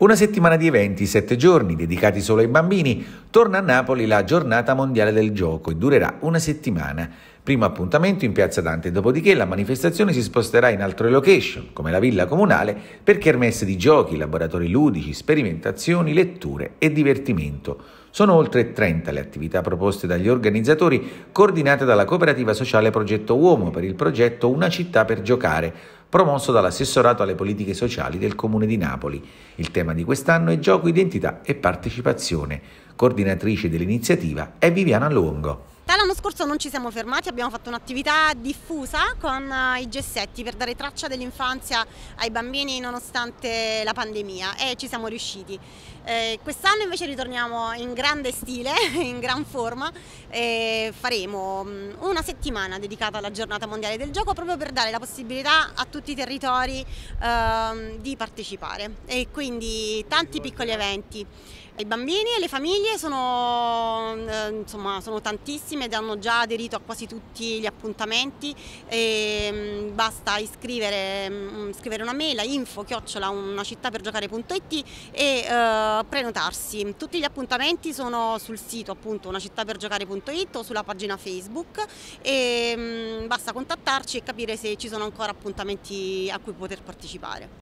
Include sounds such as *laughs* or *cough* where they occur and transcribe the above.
Una settimana di eventi, sette giorni, dedicati solo ai bambini, torna a Napoli la giornata mondiale del gioco e durerà una settimana. Primo appuntamento in Piazza Dante, dopodiché la manifestazione si sposterà in altre location, come la Villa Comunale, per kermesse di giochi, laboratori ludici, sperimentazioni, letture e divertimento. Sono oltre 30 le attività proposte dagli organizzatori, coordinate dalla cooperativa sociale Progetto Uomo per il progetto Una città per giocare, promosso dall'assessorato alle politiche sociali del Comune di Napoli. Il tema di quest'anno è gioco, identità e partecipazione. Coordinatrice dell'iniziativa è Viviana Longo realtà l'anno scorso non ci siamo fermati, abbiamo fatto un'attività diffusa con eh, i gessetti per dare traccia dell'infanzia ai bambini nonostante la pandemia e ci siamo riusciti. Eh, Quest'anno invece ritorniamo in grande stile, *laughs* in gran forma e faremo mm, una settimana dedicata alla giornata mondiale del gioco proprio per dare la possibilità a tutti i territori eh, di partecipare e quindi tanti piccoli eventi. I bambini e le famiglie sono, eh, insomma, sono tantissime ed hanno già aderito a quasi tutti gli appuntamenti. E, mh, mm, basta iscrivere, mh, mm, scrivere una mail a info chiocciola unacittapergiocare.it e eh, prenotarsi. Tutti gli appuntamenti sono sul sito appunto unacittapergiocare.it o sulla pagina Facebook e mh, mm, basta contattarci e capire se ci sono ancora appuntamenti a cui poter partecipare.